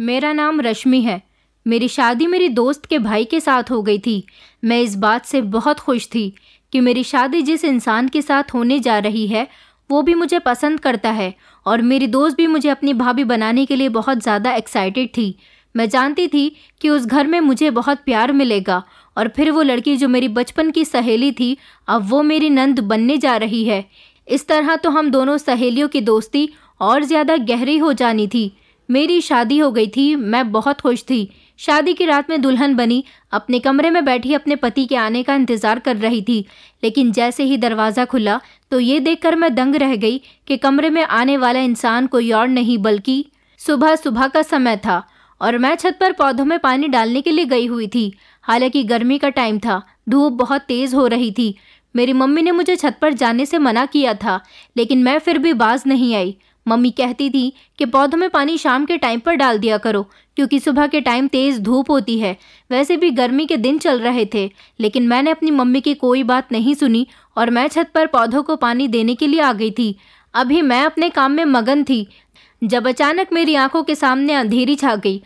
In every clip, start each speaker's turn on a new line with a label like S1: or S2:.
S1: मेरा नाम रश्मि है मेरी शादी मेरी दोस्त के भाई के साथ हो गई थी मैं इस बात से बहुत खुश थी कि मेरी शादी जिस इंसान के साथ होने जा रही है वो भी मुझे पसंद करता है और मेरी दोस्त भी मुझे अपनी भाभी बनाने के लिए बहुत ज़्यादा एक्साइटेड थी मैं जानती थी कि उस घर में मुझे बहुत प्यार मिलेगा और फिर वो लड़की जो मेरी बचपन की सहेली थी अब वो मेरी नंद बनने जा रही है इस तरह तो हम दोनों सहेलियों की दोस्ती और ज़्यादा गहरी हो जानी थी मेरी शादी हो गई थी मैं बहुत खुश थी शादी की रात में दुल्हन बनी अपने कमरे में बैठी अपने पति के आने का इंतज़ार कर रही थी लेकिन जैसे ही दरवाज़ा खुला तो ये देखकर मैं दंग रह गई कि कमरे में आने वाला इंसान कोई और नहीं बल्कि सुबह सुबह का समय था और मैं छत पर पौधों में पानी डालने के लिए गई हुई थी हालांकि गर्मी का टाइम था धूप बहुत तेज़ हो रही थी मेरी मम्मी ने मुझे छत पर जाने से मना किया था लेकिन मैं फिर भी बाज नहीं आई मम्मी कहती थी कि पौधों में पानी शाम के टाइम पर डाल दिया करो क्योंकि सुबह के टाइम तेज़ धूप होती है वैसे भी गर्मी के दिन चल रहे थे लेकिन मैंने अपनी मम्मी की कोई बात नहीं सुनी और मैं छत पर पौधों को पानी देने के लिए आ गई थी अभी मैं अपने काम में मगन थी जब अचानक मेरी आंखों के सामने अंधेरी छा गई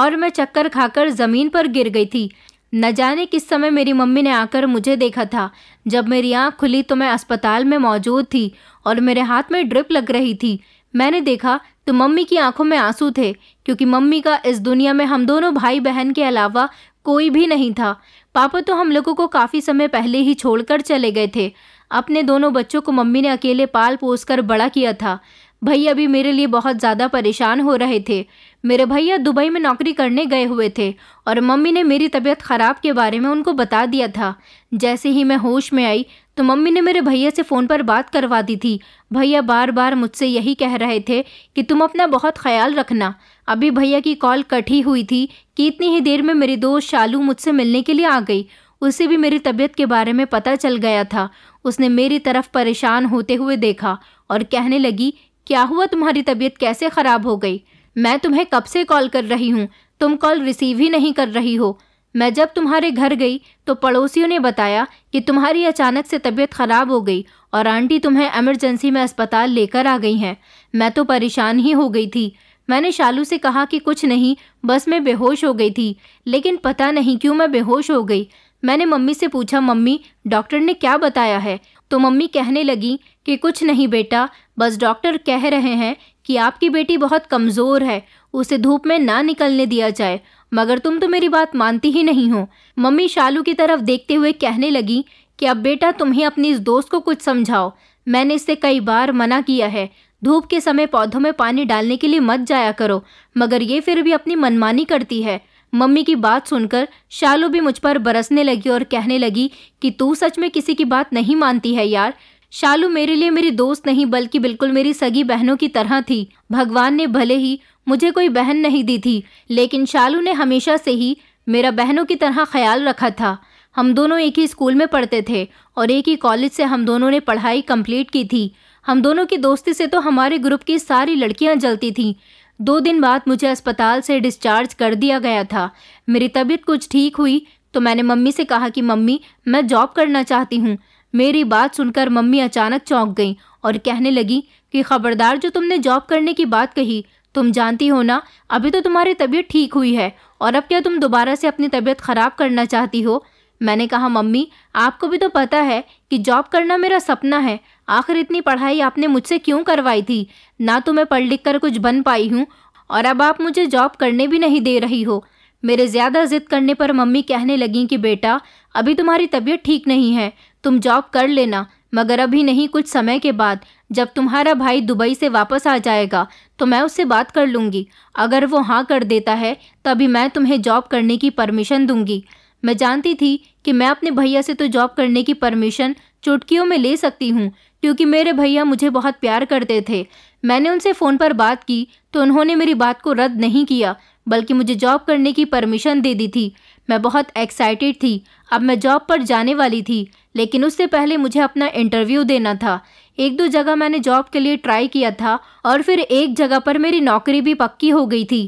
S1: और मैं चक्कर खाकर ज़मीन पर गिर गई थी न जाने किस समय मेरी मम्मी ने आकर मुझे देखा था जब मेरी आंख खुली तो मैं अस्पताल में मौजूद थी और मेरे हाथ में ड्रिप लग रही थी मैंने देखा तो मम्मी की आंखों में आंसू थे क्योंकि मम्मी का इस दुनिया में हम दोनों भाई बहन के अलावा कोई भी नहीं था पापा तो हम लोगों को काफ़ी समय पहले ही छोड़कर चले गए थे अपने दोनों बच्चों को मम्मी ने अकेले पाल पोस कर बड़ा किया था भैया भी मेरे लिए बहुत ज़्यादा परेशान हो रहे थे मेरे भैया दुबई में नौकरी करने गए हुए थे और मम्मी ने मेरी तबीयत ख़राब के बारे में उनको बता दिया था जैसे ही मैं होश में आई तो मम्मी ने मेरे भैया से फ़ोन पर बात करवा दी थी भैया बार बार मुझसे यही कह रहे थे कि तुम अपना बहुत ख्याल रखना अभी भैया की कॉल कट ही हुई थी कि इतनी ही देर में मेरी दोस्त शालू मुझसे मिलने के लिए आ गई उसे भी मेरी तबीयत के बारे में पता चल गया था उसने मेरी तरफ परेशान होते हुए देखा और कहने लगी क्या हुआ तुम्हारी तबीयत कैसे ख़राब हो गई मैं तुम्हें कब से कॉल कर रही हूँ तुम कॉल रिसीव ही नहीं कर रही हो मैं जब तुम्हारे घर गई तो पड़ोसियों ने बताया कि तुम्हारी अचानक से तबीयत खराब हो गई और आंटी तुम्हें एमरजेंसी में अस्पताल लेकर आ गई हैं मैं तो परेशान ही हो गई थी मैंने शालू से कहा कि कुछ नहीं बस मैं बेहोश हो गई थी लेकिन पता नहीं क्यों मैं बेहोश हो गई मैंने मम्मी से पूछा मम्मी डॉक्टर ने क्या बताया है तो मम्मी कहने लगी कि कुछ नहीं बेटा बस डॉक्टर कह रहे हैं कि आपकी बेटी बहुत कमज़ोर है उसे धूप में ना निकलने दिया जाए मगर तुम तो मेरी बात मानती ही नहीं हो मम्मी शालू की तरफ देखते हुए कहने लगी कि अब बेटा तुम्हें अपनी इस दोस्त को कुछ समझाओ मैंने इससे कई बार मना किया है धूप के समय पौधों में पानी डालने के लिए मत जाया करो मगर ये फिर भी अपनी मनमानी करती है मम्मी की बात सुनकर शालू भी मुझ पर बरसने लगी और कहने लगी कि तू सच में किसी की बात नहीं मानती है यार शालू मेरे लिए मेरी दोस्त नहीं बल्कि बिल्कुल मेरी सगी बहनों की तरह थी भगवान ने भले ही मुझे कोई बहन नहीं दी थी लेकिन शालू ने हमेशा से ही मेरा बहनों की तरह ख्याल रखा था हम दोनों एक ही स्कूल में पढ़ते थे और एक ही कॉलेज से हम दोनों ने पढ़ाई कंप्लीट की थी हम दोनों की दोस्ती से तो हमारे ग्रुप की सारी लड़कियां जलती थीं दो दिन बाद मुझे अस्पताल से डिस्चार्ज कर दिया गया था मेरी तबीयत कुछ ठीक हुई तो मैंने मम्मी से कहा कि मम्मी मैं जॉब करना चाहती हूँ मेरी बात सुनकर मम्मी अचानक चौंक गई और कहने लगी कि खबरदार जो तुमने जॉब करने की बात कही तुम जानती हो ना अभी तो तुम्हारी तबीयत ठीक हुई है और अब क्या तुम दोबारा से अपनी तबीयत ख़राब करना चाहती हो मैंने कहा मम्मी आपको भी तो पता है कि जॉब करना मेरा सपना है आखिर इतनी पढ़ाई आपने मुझसे क्यों करवाई थी ना तो मैं पढ़ लिख कर कुछ बन पाई हूँ और अब आप मुझे जॉब करने भी नहीं दे रही हो मेरे ज़्यादा ज़िद करने पर मम्मी कहने लगी कि बेटा अभी तुम्हारी तबीयत ठीक नहीं है तुम जॉब कर लेना मगर अभी नहीं कुछ समय के बाद जब तुम्हारा भाई दुबई से वापस आ जाएगा तो मैं उससे बात कर लूँगी अगर वो हाँ कर देता है तभी मैं तुम्हें जॉब करने की परमिशन दूंगी मैं जानती थी कि मैं अपने भैया से तो जॉब करने की परमिशन चुटकियों में ले सकती हूँ क्योंकि मेरे भैया मुझे बहुत प्यार करते थे मैंने उनसे फ़ोन पर बात की तो उन्होंने मेरी बात को रद्द नहीं किया बल्कि मुझे जॉब करने की परमिशन दे दी थी मैं बहुत एक्साइटेड थी अब मैं जॉब पर जाने वाली थी लेकिन उससे पहले मुझे अपना इंटरव्यू देना था एक दो जगह मैंने जॉब के लिए ट्राई किया था और फिर एक जगह पर मेरी नौकरी भी पक्की हो गई थी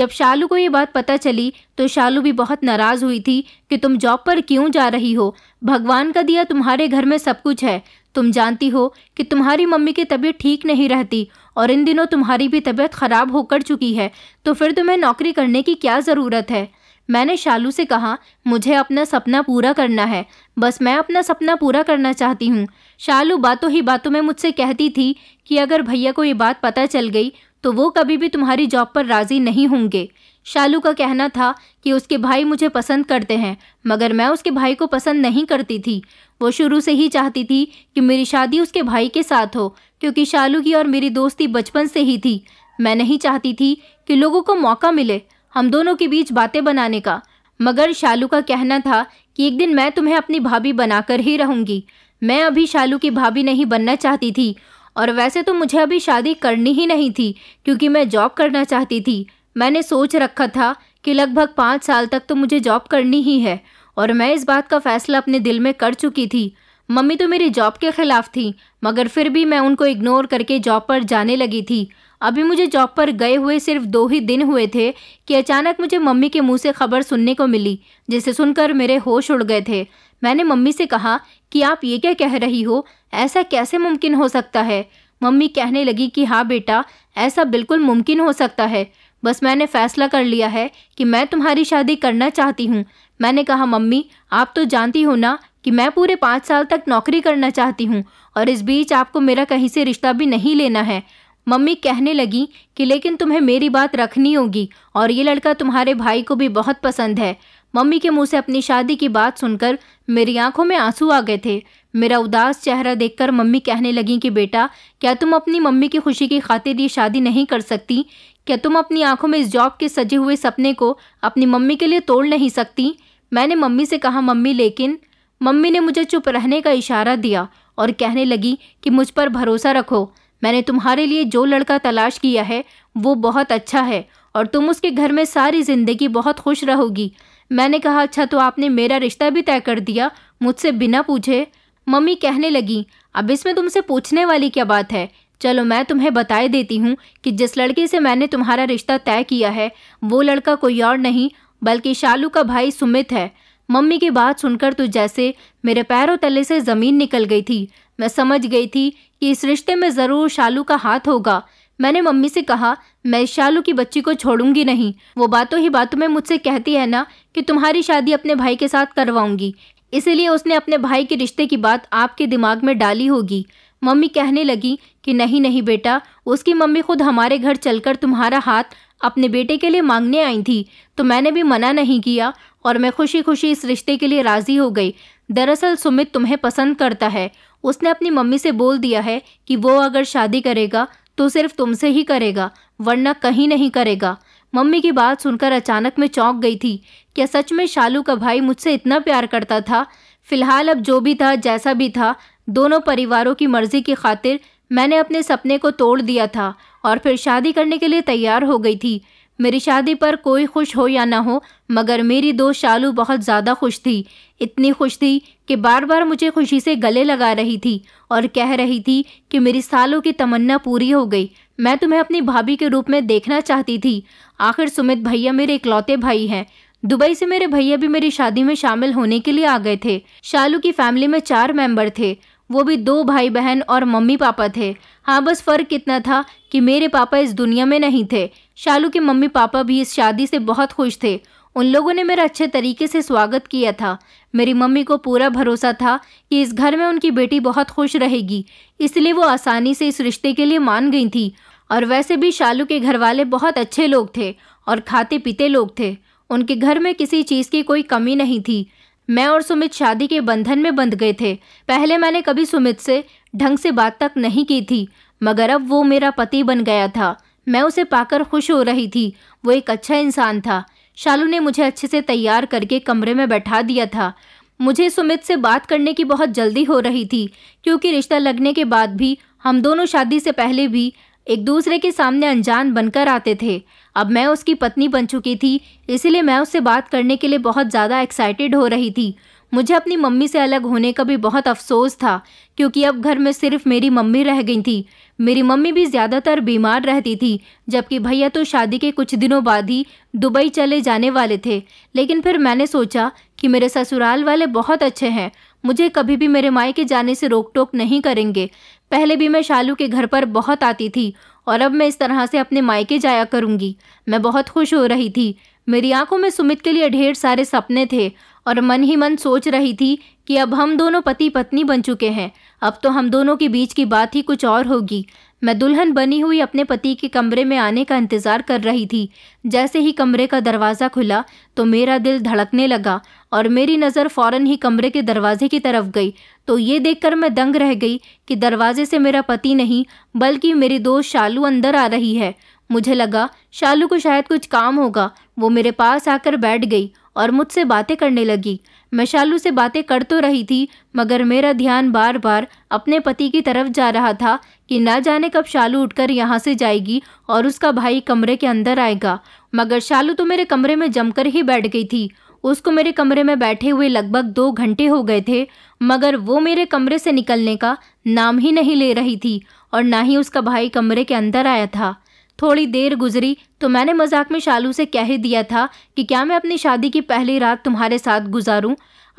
S1: जब शालू को ये बात पता चली तो शालू भी बहुत नाराज़ हुई थी कि तुम जॉब पर क्यों जा रही हो भगवान का दिया तुम्हारे घर में सब कुछ है तुम जानती हो कि तुम्हारी मम्मी की तबीयत ठीक नहीं रहती और इन दिनों तुम्हारी भी तबीयत खराब हो कर चुकी है तो फिर तुम्हें नौकरी करने की क्या ज़रूरत है मैंने शालू से कहा मुझे अपना सपना पूरा करना है बस मैं अपना सपना पूरा करना चाहती हूँ शालू बातों ही बातों में मुझसे कहती थी कि अगर भैया को ये बात पता चल गई तो वो कभी भी तुम्हारी जॉब पर राज़ी नहीं होंगे शालू का कहना था कि उसके भाई मुझे पसंद करते हैं मगर मैं उसके भाई को पसंद नहीं करती थी वो शुरू से ही चाहती थी कि मेरी शादी उसके भाई के साथ हो क्योंकि शालू की और मेरी दोस्ती बचपन से ही थी मैं नहीं चाहती थी कि लोगों को मौका मिले हम दोनों के बीच बातें बनाने का मगर शालू का कहना था कि एक दिन मैं तुम्हें अपनी भाभी बनाकर ही रहूंगी मैं अभी शालू की भाभी नहीं बनना चाहती थी और वैसे तो मुझे अभी शादी करनी ही नहीं थी क्योंकि मैं जॉब करना चाहती थी मैंने सोच रखा था कि लगभग पाँच साल तक तो मुझे जॉब करनी ही है और मैं इस बात का फैसला अपने दिल में कर चुकी थी मम्मी तो मेरी जॉब के ख़िलाफ़ थी मगर फिर भी मैं उनको इग्नोर करके जॉब पर जाने लगी थी अभी मुझे जॉब पर गए हुए सिर्फ दो ही दिन हुए थे कि अचानक मुझे मम्मी के मुंह से खबर सुनने को मिली जिसे सुनकर मेरे होश उड़ गए थे मैंने मम्मी से कहा कि आप ये क्या कह रही हो ऐसा कैसे मुमकिन हो सकता है मम्मी कहने लगी कि हाँ बेटा ऐसा बिल्कुल मुमकिन हो सकता है बस मैंने फैसला कर लिया है कि मैं तुम्हारी शादी करना चाहती हूँ मैंने कहा मम्मी आप तो जानती हो ना कि मैं पूरे पाँच साल तक नौकरी करना चाहती हूँ और इस बीच आपको मेरा कहीं से रिश्ता भी नहीं लेना है मम्मी कहने लगी कि लेकिन तुम्हें मेरी बात रखनी होगी और ये लड़का तुम्हारे भाई को भी बहुत पसंद है मम्मी के मुंह से अपनी शादी की बात सुनकर मेरी आंखों में आंसू आ गए थे मेरा उदास चेहरा देखकर मम्मी कहने लगी कि बेटा क्या तुम अपनी मम्मी की खुशी की खातिर ये शादी नहीं कर सकती क्या तुम अपनी आंखों में इस जॉब के सजे हुए सपने को अपनी मम्मी के लिए तोड़ नहीं सकती मैंने मम्मी से कहा मम्मी लेकिन मम्मी ने मुझे चुप रहने का इशारा दिया और कहने लगी कि मुझ पर भरोसा रखो मैंने तुम्हारे लिए जो लड़का तलाश किया है वो बहुत अच्छा है और तुम उसके घर में सारी ज़िंदगी बहुत खुश रहोगी मैंने कहा अच्छा तो आपने मेरा रिश्ता भी तय कर दिया मुझसे बिना पूछे मम्मी कहने लगी अब इसमें तुमसे पूछने वाली क्या बात है चलो मैं तुम्हें बताए देती हूँ कि जिस लड़के से मैंने तुम्हारा रिश्ता तय किया है वो लड़का कोई और नहीं बल्कि शालू का भाई सुमित है मम्मी की बात सुनकर तो जैसे मेरे पैरों तले से ज़मीन निकल गई थी मैं समझ गई थी कि इस रिश्ते में ज़रूर शालू का हाथ होगा मैंने मम्मी से कहा मैं शालू की बच्ची को छोड़ूंगी नहीं वो बातों ही बातों में मुझसे कहती है ना कि तुम्हारी शादी अपने भाई के साथ करवाऊंगी इसीलिए उसने अपने भाई के रिश्ते की बात आपके दिमाग में डाली होगी मम्मी कहने लगी कि नहीं नहीं बेटा उसकी मम्मी खुद हमारे घर चलकर तुम्हारा हाथ अपने बेटे के लिए मांगने आई थी तो मैंने भी मना नहीं किया और मैं खुशी खुशी इस रिश्ते के लिए राज़ी हो गई दरअसल सुमित तुम्हें पसंद करता है उसने अपनी मम्मी से बोल दिया है कि वो अगर शादी करेगा तो सिर्फ तुमसे ही करेगा वरना कहीं नहीं करेगा मम्मी की बात सुनकर अचानक मैं चौंक गई थी क्या सच में शालू का भाई मुझसे इतना प्यार करता था फिलहाल अब जो भी था जैसा भी था दोनों परिवारों की मर्जी की खातिर मैंने अपने सपने को तोड़ दिया था और फिर शादी करने के लिए तैयार हो गई थी मेरी शादी पर कोई खुश हो या ना हो मगर मेरी दोस्त शालू बहुत ज़्यादा खुश थी इतनी खुश थी कि बार बार मुझे खुशी से गले लगा रही थी और कह रही थी कि मेरी सालों की तमन्ना पूरी हो गई मैं तुम्हें अपनी भाभी के रूप में देखना चाहती थी आखिर सुमित भैया मेरे इकलौते भाई हैं दुबई से मेरे भैया भी मेरी शादी में शामिल होने के लिए आ गए थे शालू की फैमिली में चार मेंबर थे वो भी दो भाई बहन और मम्मी पापा थे हाँ बस फ़र्क इतना था कि मेरे पापा इस दुनिया में नहीं थे शालू के मम्मी पापा भी इस शादी से बहुत खुश थे उन लोगों ने मेरा अच्छे तरीके से स्वागत किया था मेरी मम्मी को पूरा भरोसा था कि इस घर में उनकी बेटी बहुत खुश रहेगी इसलिए वो आसानी से इस रिश्ते के लिए मान गई थी और वैसे भी शालू के घर वाले बहुत अच्छे लोग थे और खाते पीते लोग थे उनके घर में किसी चीज़ की कोई कमी नहीं थी मैं और सुमित शादी के बंधन में बंध गए थे पहले मैंने कभी सुमित से ढंग से बात तक नहीं की थी मगर अब वो मेरा पति बन गया था मैं उसे पाकर खुश हो रही थी वो एक अच्छा इंसान था शालू ने मुझे अच्छे से तैयार करके कमरे में बैठा दिया था मुझे सुमित से बात करने की बहुत जल्दी हो रही थी क्योंकि रिश्ता लगने के बाद भी हम दोनों शादी से पहले भी एक दूसरे के सामने अनजान बनकर आते थे अब मैं उसकी पत्नी बन चुकी थी इसलिए मैं उससे बात करने के लिए बहुत ज़्यादा एक्साइटेड हो रही थी मुझे अपनी मम्मी से अलग होने का भी बहुत अफसोस था क्योंकि अब घर में सिर्फ मेरी मम्मी रह गई थी मेरी मम्मी भी ज़्यादातर बीमार रहती थी जबकि भैया तो शादी के कुछ दिनों बाद ही दुबई चले जाने वाले थे लेकिन फिर मैंने सोचा कि मेरे ससुराल वाले बहुत अच्छे हैं मुझे कभी भी मेरे मायके जाने से रोक टोक नहीं करेंगे पहले भी मैं शालू के घर पर बहुत आती थी और अब मैं इस तरह से अपने मायके जाया करूंगी मैं बहुत खुश हो रही थी मेरी आंखों में सुमित के लिए ढेर सारे सपने थे और मन ही मन सोच रही थी कि अब हम दोनों पति पत्नी बन चुके हैं अब तो हम दोनों के बीच की बात ही कुछ और होगी मैं दुल्हन बनी हुई अपने पति के कमरे में आने का इंतज़ार कर रही थी जैसे ही कमरे का दरवाज़ा खुला तो मेरा दिल धड़कने लगा और मेरी नज़र फ़ौरन ही कमरे के दरवाजे की तरफ गई तो ये देखकर मैं दंग रह गई कि दरवाजे से मेरा पति नहीं बल्कि मेरी दोस्त शालू अंदर आ रही है मुझे लगा शालू को शायद कुछ काम होगा वो मेरे पास आकर बैठ गई और मुझसे बातें करने लगी मैं शालू से बातें कर तो रही थी मगर मेरा ध्यान बार बार अपने पति की तरफ जा रहा था कि ना जाने कब शालू उठकर यहाँ से जाएगी और उसका भाई कमरे के अंदर आएगा मगर शालू तो मेरे कमरे में जमकर ही बैठ गई थी उसको मेरे कमरे में बैठे हुए लगभग दो घंटे हो गए थे मगर वो मेरे कमरे से निकलने का नाम ही नहीं ले रही थी और ना ही उसका भाई कमरे के अंदर आया था थोड़ी देर गुजरी तो मैंने मजाक में शालू से कह ही दिया था कि क्या मैं अपनी शादी की पहली रात तुम्हारे साथ गुजारूं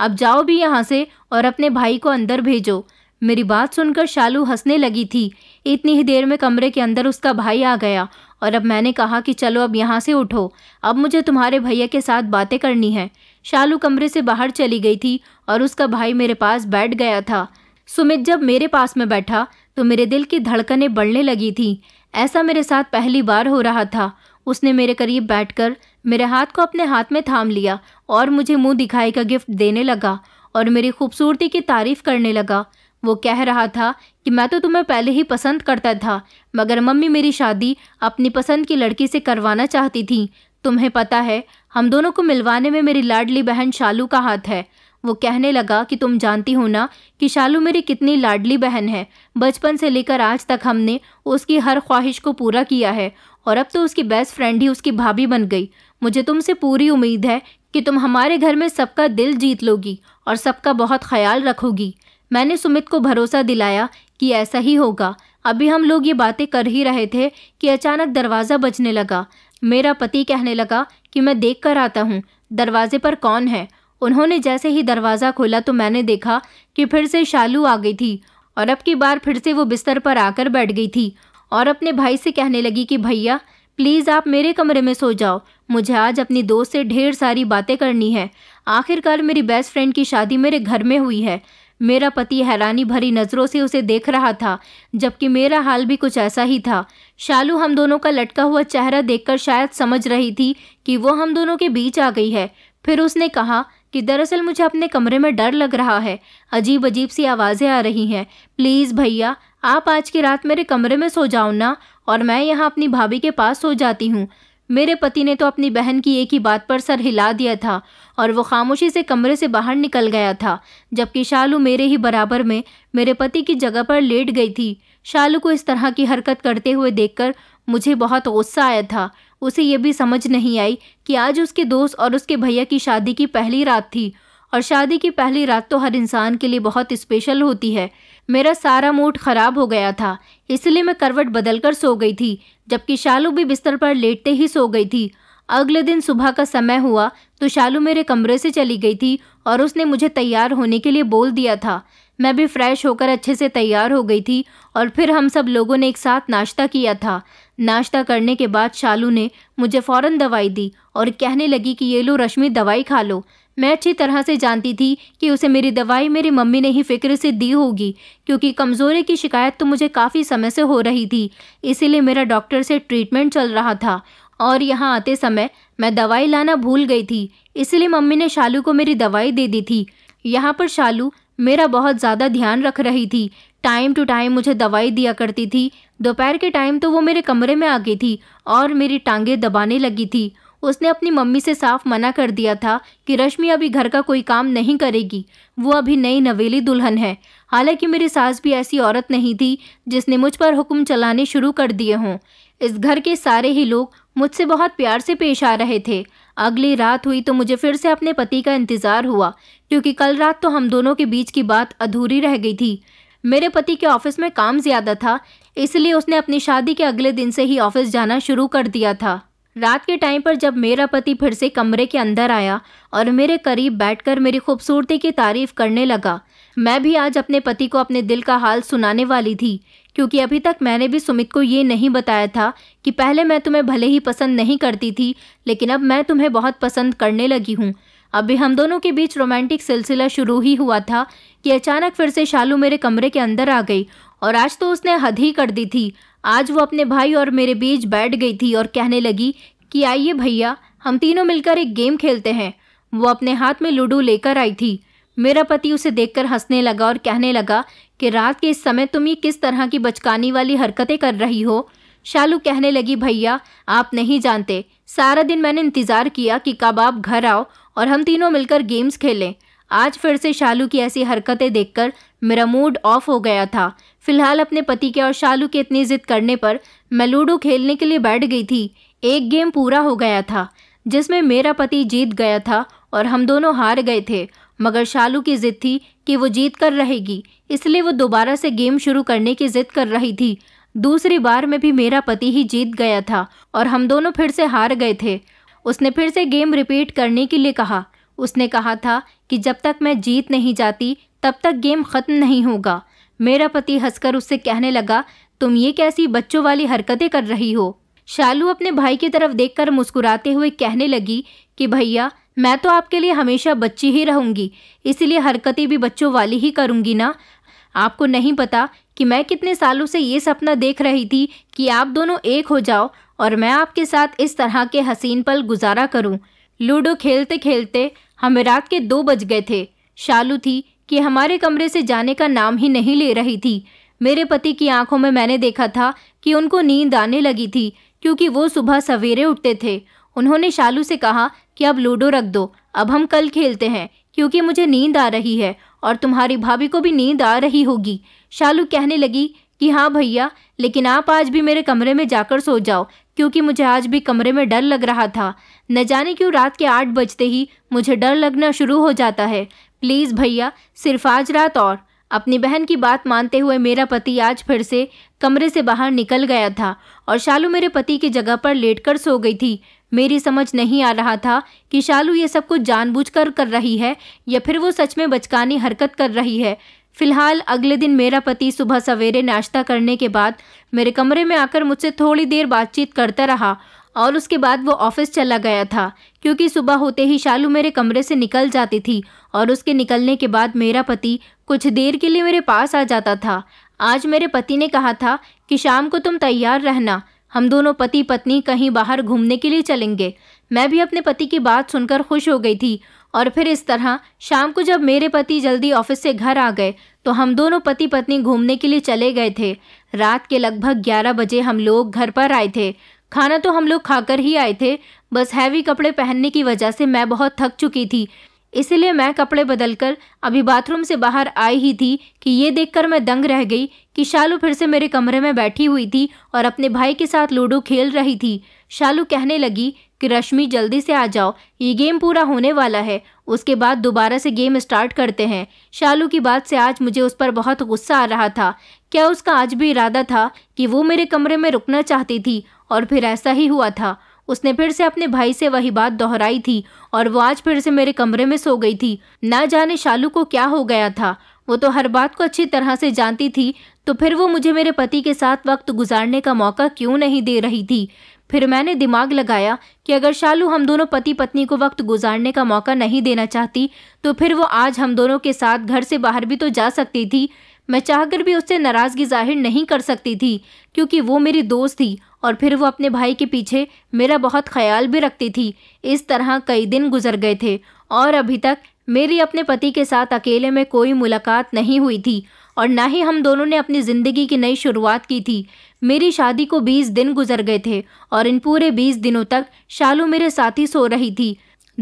S1: अब जाओ भी यहाँ से और अपने भाई को अंदर भेजो मेरी बात सुनकर शालू हंसने लगी थी इतनी ही देर में कमरे के अंदर उसका भाई आ गया और अब मैंने कहा कि चलो अब यहाँ से उठो अब मुझे तुम्हारे भैया के साथ बातें करनी है शालू कमरे से बाहर चली गई थी और उसका भाई मेरे पास बैठ गया था सुमित जब मेरे पास में बैठा तो मेरे दिल की धड़कनें बढ़ने लगी थी ऐसा मेरे साथ पहली बार हो रहा था उसने मेरे करीब बैठकर मेरे हाथ को अपने हाथ में थाम लिया और मुझे मुंह दिखाई का गिफ्ट देने लगा और मेरी खूबसूरती की तारीफ करने लगा वो कह रहा था कि मैं तो तुम्हें पहले ही पसंद करता था मगर मम्मी मेरी शादी अपनी पसंद की लड़की से करवाना चाहती थी तुम्हें पता है हम दोनों को मिलवाने में मेरी लाडली बहन शालू का हाथ है वो कहने लगा कि तुम जानती हो ना कि शालू मेरी कितनी लाडली बहन है बचपन से लेकर आज तक हमने उसकी हर ख्वाहिश को पूरा किया है और अब तो उसकी बेस्ट फ्रेंड ही उसकी भाभी बन गई मुझे तुमसे पूरी उम्मीद है कि तुम हमारे घर में सबका दिल जीत लोगी और सबका बहुत ख्याल रखोगी मैंने सुमित को भरोसा दिलाया कि ऐसा ही होगा अभी हम लोग ये बातें कर ही रहे थे कि अचानक दरवाज़ा बजने लगा मेरा पति कहने लगा कि मैं देख कर आता हूँ दरवाजे पर कौन है उन्होंने जैसे ही दरवाज़ा खोला तो मैंने देखा कि फिर से शालू आ गई थी और अब की बार फिर से वो बिस्तर पर आकर बैठ गई थी और अपने भाई से कहने लगी कि भैया प्लीज़ आप मेरे कमरे में सो जाओ मुझे आज अपनी दोस्त से ढेर सारी बातें करनी है आखिरकार मेरी बेस्ट फ्रेंड की शादी मेरे घर में हुई है मेरा पति हैरानी भरी नज़रों से उसे देख रहा था जबकि मेरा हाल भी कुछ ऐसा ही था शालू हम दोनों का लटका हुआ चेहरा देखकर शायद समझ रही थी कि वो हम दोनों के बीच आ गई है फिर उसने कहा कि दरअसल मुझे अपने कमरे में डर लग रहा है अजीब अजीब सी आवाज़ें आ रही हैं प्लीज़ भैया आप आज की रात मेरे कमरे में सो जाओ ना और मैं यहाँ अपनी भाभी के पास सो जाती हूँ मेरे पति ने तो अपनी बहन की एक ही बात पर सर हिला दिया था और वो खामोशी से कमरे से बाहर निकल गया था जबकि शालू मेरे ही बराबर में मेरे पति की जगह पर लेट गई थी शालू को इस तरह की हरकत करते हुए देखकर मुझे बहुत गुस्सा आया था उसे यह भी समझ नहीं आई कि आज उसके दोस्त और उसके भैया की शादी की पहली रात थी और शादी की पहली रात तो हर इंसान के लिए बहुत स्पेशल होती है मेरा सारा मूड खराब हो गया था इसलिए मैं करवट बदलकर सो गई थी जबकि शालू भी बिस्तर पर लेटते ही सो गई थी अगले दिन सुबह का समय हुआ तो शालू मेरे कमरे से चली गई थी और उसने मुझे तैयार होने के लिए बोल दिया था मैं भी फ्रेश होकर अच्छे से तैयार हो गई थी और फिर हम सब लोगों ने एक साथ नाश्ता किया था नाश्ता करने के बाद शालू ने मुझे फ़ौरन दवाई दी और कहने लगी कि ये लो रश्मि दवाई खा लो मैं अच्छी तरह से जानती थी कि उसे मेरी दवाई मेरी मम्मी ने ही फिक्र से दी होगी क्योंकि कमज़ोरी की शिकायत तो मुझे काफ़ी समय से हो रही थी इसीलिए मेरा डॉक्टर से ट्रीटमेंट चल रहा था और यहाँ आते समय मैं दवाई लाना भूल गई थी इसलिए मम्मी ने शालू को मेरी दवाई दे दी थी यहाँ पर शालू मेरा बहुत ज़्यादा ध्यान रख रही थी टाइम टू टाइम मुझे दवाई दिया करती थी दोपहर के टाइम तो वो मेरे कमरे में आ गई थी और मेरी टांगें दबाने लगी थी उसने अपनी मम्मी से साफ मना कर दिया था कि रश्मि अभी घर का कोई काम नहीं करेगी वो अभी नई नवेली दुल्हन है हालांकि मेरी सास भी ऐसी औरत नहीं थी जिसने मुझ पर हुक्म चलाने शुरू कर दिए हों इस घर के सारे ही लोग मुझसे बहुत प्यार से पेश आ रहे थे अगली रात हुई तो मुझे फिर से अपने पति का इंतज़ार हुआ क्योंकि कल रात तो हम दोनों के बीच की बात अधूरी रह गई थी मेरे पति के ऑफिस में काम ज़्यादा था इसलिए उसने अपनी शादी के अगले दिन से ही ऑफिस जाना शुरू कर दिया था रात के टाइम पर जब मेरा पति फिर से कमरे के अंदर आया और मेरे करीब बैठकर मेरी खूबसूरती की तारीफ करने लगा मैं भी आज अपने पति को अपने दिल का हाल सुनाने वाली थी क्योंकि अभी तक मैंने भी सुमित को ये नहीं बताया था कि पहले मैं तुम्हें भले ही पसंद नहीं करती थी लेकिन अब मैं तुम्हें बहुत पसंद करने लगी हूँ अभी हम दोनों के बीच रोमांटिक सिलसिला शुरू ही हुआ था कि अचानक फिर से शालू मेरे कमरे के अंदर आ गई और आज तो उसने हद ही कर दी थी आज वो अपने भाई और मेरे बीच बैठ गई थी और कहने लगी कि आइए भैया हम तीनों मिलकर एक गेम खेलते हैं वो अपने हाथ में लूडो लेकर आई थी मेरा पति उसे देखकर हंसने लगा और कहने लगा कि रात के इस समय तुम ये किस तरह की बचकानी वाली हरकतें कर रही हो शालू कहने लगी भैया आप नहीं जानते सारा दिन मैंने इंतज़ार किया कि कब आप घर आओ और हम तीनों मिलकर गेम्स खेलें आज फिर से शालू की ऐसी हरकतें देखकर मेरा मूड ऑफ हो गया था फिलहाल अपने पति के और शालू के इतनी जिद करने पर मैं लूडो खेलने के लिए बैठ गई थी एक गेम पूरा हो गया था जिसमें मेरा पति जीत गया था और हम दोनों हार गए थे मगर शालू की जिद थी कि वो जीत कर रहेगी इसलिए वो दोबारा से गेम शुरू करने की जिद कर रही थी दूसरी बार में भी मेरा पति ही जीत गया था और हम दोनों फिर से हार गए थे उसने फिर से गेम रिपीट करने के लिए कहा उसने कहा था कि जब तक मैं जीत नहीं जाती तब तक गेम ख़त्म नहीं होगा मेरा पति हंसकर उससे कहने लगा तुम ये कैसी बच्चों वाली हरकतें कर रही हो शालू अपने भाई की तरफ देखकर मुस्कुराते हुए कहने लगी कि भैया मैं तो आपके लिए हमेशा बच्ची ही रहूंगी इसलिए हरकतें भी बच्चों वाली ही करूंगी ना आपको नहीं पता कि मैं कितने सालों से ये सपना देख रही थी कि आप दोनों एक हो जाओ और मैं आपके साथ इस तरह के हसीन पल गुजारा करूं लूडो खेलते खेलते हमें रात के दो बज गए थे शालू थी कि हमारे कमरे से जाने का नाम ही नहीं ले रही थी मेरे पति की आंखों में मैंने देखा था कि उनको नींद आने लगी थी क्योंकि वो सुबह सवेरे उठते थे उन्होंने शालू से कहा कि अब लूडो रख दो अब हम कल खेलते हैं क्योंकि मुझे नींद आ रही है और तुम्हारी भाभी को भी नींद आ रही होगी शालू कहने लगी कि हाँ भैया लेकिन आप आज भी मेरे कमरे में जाकर सो जाओ क्योंकि मुझे आज भी कमरे में डर लग रहा था न जाने क्यों रात के आठ बजते ही मुझे डर लगना शुरू हो जाता है प्लीज़ भैया सिर्फ आज रात और अपनी बहन की बात मानते हुए मेरा पति आज फिर से कमरे से बाहर निकल गया था और शालू मेरे पति की जगह पर लेटकर सो गई थी मेरी समझ नहीं आ रहा था कि शालू ये सब कुछ जानबूझकर कर रही है या फिर वो सच में बचकानी हरकत कर रही है फिलहाल अगले दिन मेरा पति सुबह सवेरे नाश्ता करने के बाद मेरे कमरे में आकर मुझसे थोड़ी देर बातचीत करता रहा और उसके बाद वो ऑफिस चला गया था क्योंकि सुबह होते ही शालू मेरे कमरे से निकल जाती थी और उसके निकलने के बाद मेरा पति कुछ देर के लिए मेरे पास आ जाता था आज मेरे पति ने कहा था कि शाम को तुम तैयार रहना हम दोनों पति पत्नी कहीं बाहर घूमने के लिए चलेंगे मैं भी अपने पति की बात सुनकर खुश हो गई थी और फिर इस तरह शाम को जब मेरे पति जल्दी ऑफिस से घर आ गए तो हम दोनों पति पत्नी घूमने के लिए चले गए थे रात के लगभग ग्यारह बजे हम लोग घर पर आए थे खाना तो हम लोग खाकर ही आए थे बस हैवी कपड़े पहनने की वजह से मैं बहुत थक चुकी थी इसलिए मैं कपड़े बदलकर अभी बाथरूम से बाहर आई ही थी कि ये देखकर मैं दंग रह गई कि शालू फिर से मेरे कमरे में बैठी हुई थी और अपने भाई के साथ लूडो खेल रही थी शालू कहने लगी कि रश्मि जल्दी से आ जाओ ये गेम पूरा होने वाला है उसके बाद दोबारा से गेम स्टार्ट करते हैं शालू की बात से आज मुझे उस पर बहुत गुस्सा आ रहा था क्या उसका आज भी इरादा था कि वो मेरे कमरे में रुकना चाहती थी और फिर ऐसा ही हुआ था उसने फिर से अपने भाई से वही बात दोहराई थी और वो आज फिर से मेरे कमरे में सो गई थी ना जाने शालू को क्या हो गया था वो तो हर बात को अच्छी तरह से जानती थी तो फिर वो मुझे मेरे पति के साथ वक्त गुजारने का मौका क्यों नहीं दे रही थी फिर मैंने दिमाग लगाया कि अगर शालू हम दोनों पति पत्नी को वक्त गुजारने का मौका नहीं देना चाहती तो फिर वो आज हम दोनों के साथ घर से बाहर भी तो जा सकती थी मैं चाहकर भी उससे नाराज़गी जाहिर नहीं कर सकती थी क्योंकि वो मेरी दोस्त थी और फिर वो अपने भाई के पीछे मेरा बहुत ख्याल भी रखती थी इस तरह कई दिन गुजर गए थे और अभी तक मेरी अपने पति के साथ अकेले में कोई मुलाकात नहीं हुई थी और ना ही हम दोनों ने अपनी ज़िंदगी की नई शुरुआत की थी मेरी शादी को बीस दिन गुजर गए थे और इन पूरे बीस दिनों तक शालू मेरे साथ ही सो रही थी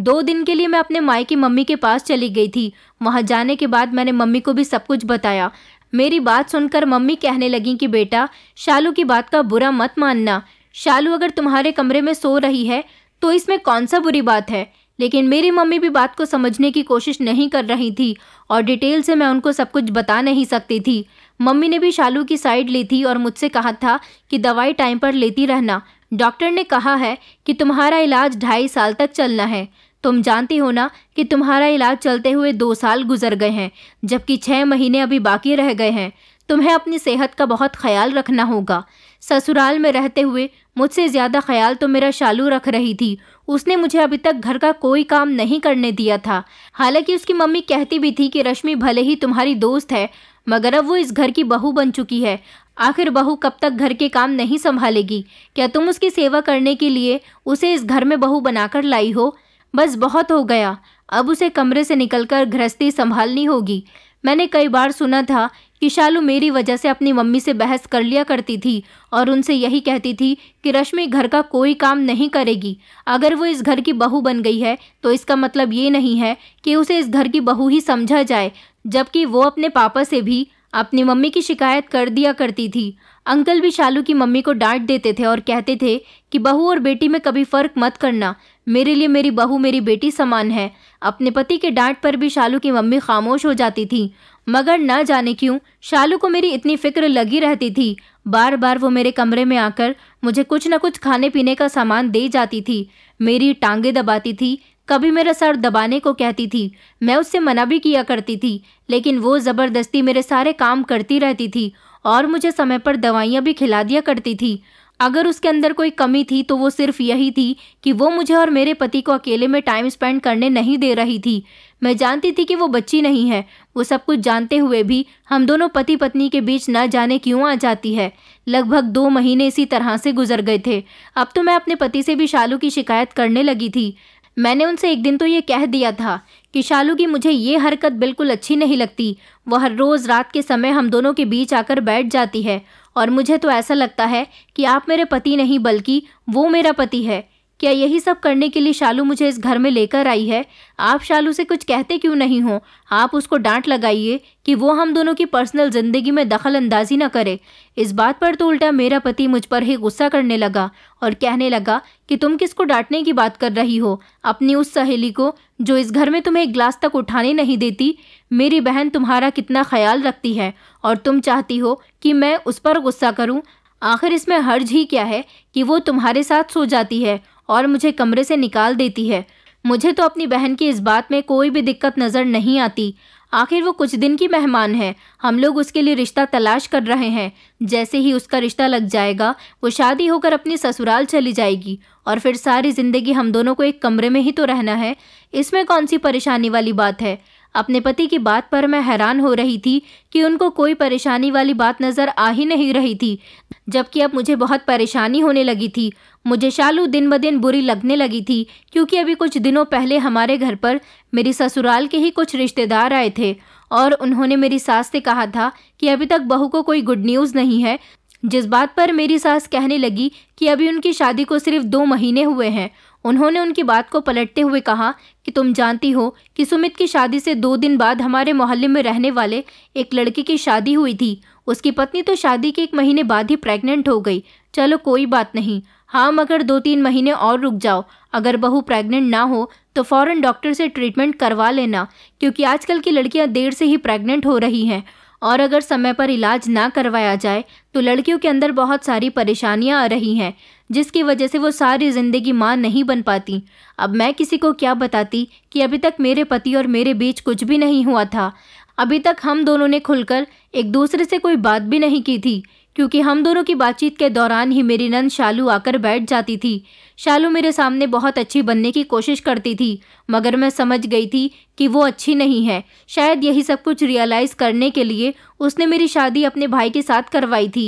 S1: दो दिन के लिए मैं अपने माई की मम्मी के पास चली गई थी वहाँ जाने के बाद मैंने मम्मी को भी सब कुछ बताया मेरी बात सुनकर मम्मी कहने लगी कि बेटा शालू की बात का बुरा मत मानना शालू अगर तुम्हारे कमरे में सो रही है तो इसमें कौन सा बुरी बात है लेकिन मेरी मम्मी भी बात को समझने की कोशिश नहीं कर रही थी और डिटेल से मैं उनको सब कुछ बता नहीं सकती थी मम्मी ने भी शालू की साइड ली थी और मुझसे कहा था कि दवाई टाइम पर लेती रहना डॉक्टर ने कहा है कि तुम्हारा इलाज ढाई साल तक चलना है तुम जानती हो ना कि तुम्हारा इलाज चलते हुए दो साल गुजर गए हैं जबकि छः महीने अभी बाकी रह गए हैं तुम्हें अपनी सेहत का बहुत ख्याल रखना होगा ससुराल में रहते हुए मुझसे ज़्यादा ख्याल तो मेरा शालू रख रही थी उसने मुझे अभी तक घर का कोई काम नहीं करने दिया था हालांकि उसकी मम्मी कहती भी थी कि रश्मि भले ही तुम्हारी दोस्त है मगर अब वो इस घर की बहू बन चुकी है आखिर बहू कब तक घर के काम नहीं संभालेगी क्या तुम उसकी सेवा करने के लिए उसे इस घर में बहू बनाकर लाई हो बस बहुत हो गया अब उसे कमरे से निकलकर गृहस्थी संभालनी होगी मैंने कई बार सुना था कि शालू मेरी वजह से अपनी मम्मी से बहस कर लिया करती थी और उनसे यही कहती थी कि रश्मि घर का कोई काम नहीं करेगी अगर वो इस घर की बहू बन गई है तो इसका मतलब ये नहीं है कि उसे इस घर की बहू ही समझा जाए जबकि वो अपने पापा से भी अपनी मम्मी की शिकायत कर दिया करती थी अंकल भी शालू की मम्मी को डांट देते थे और कहते थे कि बहू और बेटी में कभी फ़र्क मत करना मेरे लिए मेरी बहू मेरी बेटी समान है अपने पति के डांट पर भी शालू की मम्मी खामोश हो जाती थी मगर न जाने क्यों शालू को मेरी इतनी फिक्र लगी रहती थी बार बार वो मेरे कमरे में आकर मुझे कुछ न कुछ खाने पीने का सामान दे जाती थी मेरी टांगें दबाती थी कभी मेरा सर दबाने को कहती थी मैं उससे मना भी किया करती थी लेकिन वो ज़बरदस्ती मेरे सारे काम करती रहती थी और मुझे समय पर दवाइयाँ भी खिला दिया करती थी अगर उसके अंदर कोई कमी थी तो वो सिर्फ यही थी कि वो मुझे और मेरे पति को अकेले में टाइम स्पेंड करने नहीं दे रही थी मैं जानती थी कि वो बच्ची नहीं है वो सब कुछ जानते हुए भी हम दोनों पति पत्नी के बीच न जाने क्यों आ जाती है लगभग दो महीने इसी तरह से गुजर गए थे अब तो मैं अपने पति से भी शालू की शिकायत करने लगी थी मैंने उनसे एक दिन तो ये कह दिया था कि शालू की मुझे ये हरकत बिल्कुल अच्छी नहीं लगती वह हर रोज़ रात के समय हम दोनों के बीच आकर बैठ जाती है और मुझे तो ऐसा लगता है कि आप मेरे पति नहीं बल्कि वो मेरा पति है क्या यही सब करने के लिए शालू मुझे इस घर में लेकर आई है आप शालू से कुछ कहते क्यों नहीं हो आप उसको डांट लगाइए कि वो हम दोनों की पर्सनल ज़िंदगी में दखल अंदाजी न करे इस बात पर तो उल्टा मेरा पति मुझ पर ही गुस्सा करने लगा और कहने लगा कि तुम किसको डांटने की बात कर रही हो अपनी उस सहेली को जो इस घर में तुम्हें एक ग्लास तक उठाने नहीं देती मेरी बहन तुम्हारा कितना ख्याल रखती है और तुम चाहती हो कि मैं उस पर गुस्सा करूँ आखिर इसमें हर्ज ही क्या है कि वो तुम्हारे साथ सो जाती है और मुझे कमरे से निकाल देती है मुझे तो अपनी बहन की इस बात में कोई भी दिक्कत नज़र नहीं आती आखिर वो कुछ दिन की मेहमान है हम लोग उसके लिए रिश्ता तलाश कर रहे हैं जैसे ही उसका रिश्ता लग जाएगा वो शादी होकर अपनी ससुराल चली जाएगी और फिर सारी ज़िंदगी हम दोनों को एक कमरे में ही तो रहना है इसमें कौन सी परेशानी वाली बात है अपने पति की बात पर मैं हैरान हो रही थी कि उनको कोई परेशानी वाली बात नज़र आ ही नहीं रही थी जबकि अब मुझे बहुत परेशानी होने लगी थी मुझे शालू दिन ब दिन बुरी लगने लगी थी क्योंकि अभी कुछ दिनों पहले हमारे घर पर मेरी ससुराल के ही कुछ रिश्तेदार आए थे और उन्होंने मेरी सास से कहा था कि अभी तक बहू को कोई गुड न्यूज़ नहीं है जिस बात पर मेरी सास कहने लगी कि अभी उनकी शादी को सिर्फ दो महीने हुए हैं उन्होंने उनकी बात को पलटते हुए कहा कि तुम जानती हो कि सुमित की शादी से दो दिन बाद हमारे मोहल्ले में रहने वाले एक लड़के की शादी हुई थी उसकी पत्नी तो शादी के एक महीने बाद ही प्रेग्नेंट हो गई चलो कोई बात नहीं हाँ मगर दो तीन महीने और रुक जाओ अगर बहू प्रेग्नेंट ना हो तो फ़ौरन डॉक्टर से ट्रीटमेंट करवा लेना क्योंकि आजकल की लड़कियां देर से ही प्रेग्नेंट हो रही हैं और अगर समय पर इलाज ना करवाया जाए तो लड़कियों के अंदर बहुत सारी परेशानियां आ रही हैं जिसकी वजह से वो सारी ज़िंदगी माँ नहीं बन पाती अब मैं किसी को क्या बताती कि अभी तक मेरे पति और मेरे बीच कुछ भी नहीं हुआ था अभी तक हम दोनों ने खुलकर एक दूसरे से कोई बात भी नहीं की थी क्योंकि हम दोनों की बातचीत के दौरान ही मेरी नंद शालू आकर बैठ जाती थी शालू मेरे सामने बहुत अच्छी बनने की कोशिश करती थी मगर मैं समझ गई थी कि वो अच्छी नहीं है शायद यही सब कुछ रियलाइज़ करने के लिए उसने मेरी शादी अपने भाई के साथ करवाई थी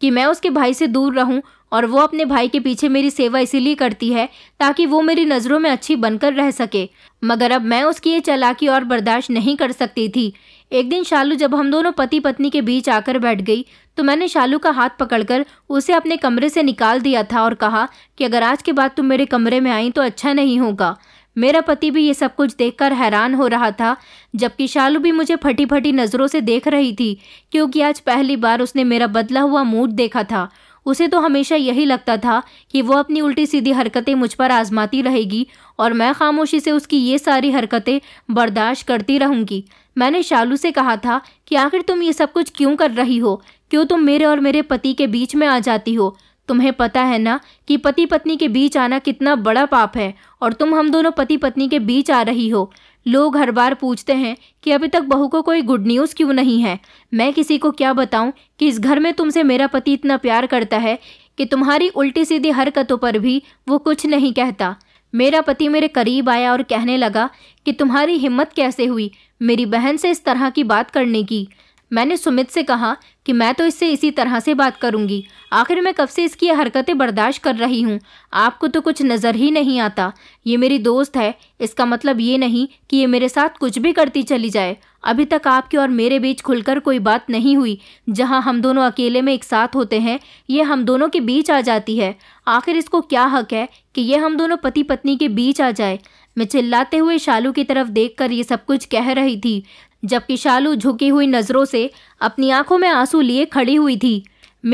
S1: कि मैं उसके भाई से दूर रहूं और वो अपने भाई के पीछे मेरी सेवा इसीलिए करती है ताकि वो मेरी नज़रों में अच्छी बनकर रह सके मगर अब मैं उसकी ये चलाकी और बर्दाश्त नहीं कर सकती थी एक दिन शालू जब हम दोनों पति पत्नी के बीच आकर बैठ गई तो मैंने शालू का हाथ पकड़कर उसे अपने कमरे से निकाल दिया था और कहा कि अगर आज के बाद तुम मेरे कमरे में आई तो अच्छा नहीं होगा मेरा पति भी ये सब कुछ देखकर हैरान हो रहा था जबकि शालू भी मुझे फटी फटी नज़रों से देख रही थी क्योंकि आज पहली बार उसने मेरा बदला हुआ मूड देखा था उसे तो हमेशा यही लगता था कि वो अपनी उल्टी सीधी हरकतें मुझ पर आजमाती रहेगी और मैं खामोशी से उसकी ये सारी हरकतें बर्दाश्त करती रहूंगी मैंने शालू से कहा था कि आखिर तुम ये सब कुछ क्यों कर रही हो क्यों तुम मेरे और मेरे पति के बीच में आ जाती हो तुम्हें पता है ना कि पति पत्नी के बीच आना कितना बड़ा पाप है और तुम हम दोनों पति पत्नी के बीच आ रही हो लोग हर बार पूछते हैं कि अभी तक बहू को कोई गुड न्यूज़ क्यों नहीं है मैं किसी को क्या बताऊं कि इस घर में तुमसे मेरा पति इतना प्यार करता है कि तुम्हारी उल्टी सीधी हरकतों पर भी वो कुछ नहीं कहता मेरा पति मेरे करीब आया और कहने लगा कि तुम्हारी हिम्मत कैसे हुई मेरी बहन से इस तरह की बात करने की मैंने सुमित से कहा कि मैं तो इससे इसी तरह से बात करूंगी आखिर मैं कब से इसकी हरकतें बर्दाश्त कर रही हूँ आपको तो कुछ नज़र ही नहीं आता ये मेरी दोस्त है इसका मतलब ये नहीं कि ये मेरे साथ कुछ भी करती चली जाए अभी तक आपके और मेरे बीच खुलकर कोई बात नहीं हुई जहाँ हम दोनों अकेले में एक साथ होते हैं ये हम दोनों के बीच आ जाती है आखिर इसको क्या हक है कि यह हम दोनों पति पत्नी के बीच आ जाए मैं चिल्लाते हुए शालू की तरफ देखकर ये सब कुछ कह रही थी जबकि शालू झुकी हुई नज़रों से अपनी आंखों में आंसू लिए खड़ी हुई थी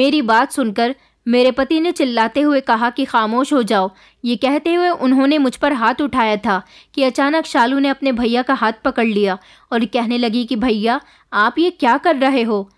S1: मेरी बात सुनकर मेरे पति ने चिल्लाते हुए कहा कि खामोश हो जाओ ये कहते हुए उन्होंने मुझ पर हाथ उठाया था कि अचानक शालू ने अपने भैया का हाथ पकड़ लिया और कहने लगी कि भैया आप ये क्या कर रहे हो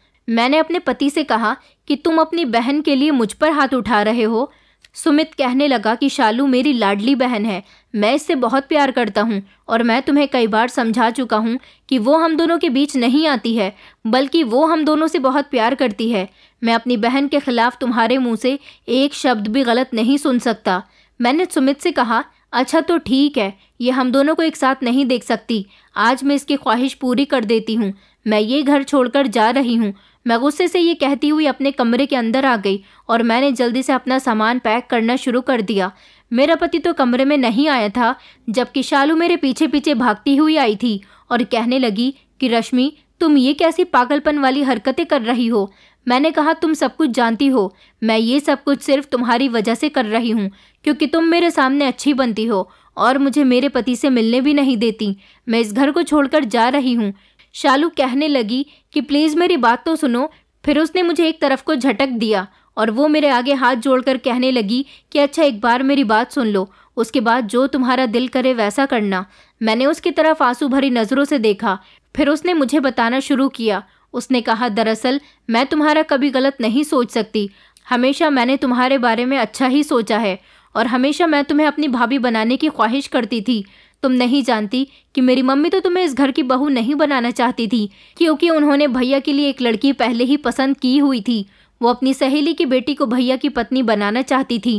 S1: मैंने अपने पति से कहा कि तुम अपनी बहन के लिए मुझ पर हाथ उठा रहे हो सुमित कहने लगा कि शालू मेरी लाडली बहन है मैं इससे बहुत प्यार करता हूँ और मैं तुम्हें कई बार समझा चुका हूँ कि वो हम दोनों के बीच नहीं आती है बल्कि वो हम दोनों से बहुत प्यार करती है मैं अपनी बहन के खिलाफ तुम्हारे मुँह से एक शब्द भी गलत नहीं सुन सकता मैंने सुमित से कहा अच्छा तो ठीक है ये हम दोनों को एक साथ नहीं देख सकती आज मैं इसकी ख्वाहिश पूरी कर देती हूँ मैं ये घर छोड़कर जा रही हूँ मैं गुस्से से ये कहती हुई अपने कमरे के अंदर आ गई और मैंने जल्दी से अपना सामान पैक करना शुरू कर दिया मेरा पति तो कमरे में नहीं आया था जबकि शालू मेरे पीछे पीछे भागती हुई आई थी और कहने लगी कि रश्मि तुम ये कैसी पागलपन वाली हरकतें कर रही हो मैंने कहा तुम सब कुछ जानती हो मैं ये सब कुछ सिर्फ तुम्हारी वजह से कर रही हूँ क्योंकि तुम मेरे सामने अच्छी बनती हो और मुझे मेरे पति से मिलने भी नहीं देती मैं इस घर को छोड़कर जा रही हूँ शालू कहने लगी कि प्लीज़ मेरी बात तो सुनो फिर उसने मुझे एक तरफ को झटक दिया और वो मेरे आगे हाथ जोड़कर कहने लगी कि अच्छा एक बार मेरी बात सुन लो उसके बाद जो तुम्हारा दिल करे वैसा करना मैंने उसकी तरफ आंसू भरी नज़रों से देखा फिर उसने मुझे बताना शुरू किया उसने कहा दरअसल मैं तुम्हारा कभी गलत नहीं सोच सकती हमेशा मैंने तुम्हारे बारे में अच्छा ही सोचा है और हमेशा मैं तुम्हें अपनी भाभी बनाने की ख्वाहिश करती थी तुम नहीं जानती कि मेरी मम्मी तो तुम्हें इस घर की बहू नहीं बनाना चाहती थी क्योंकि उन्होंने भैया के लिए एक लड़की पहले ही पसंद की हुई थी वो अपनी सहेली की बेटी को भैया की पत्नी बनाना चाहती थी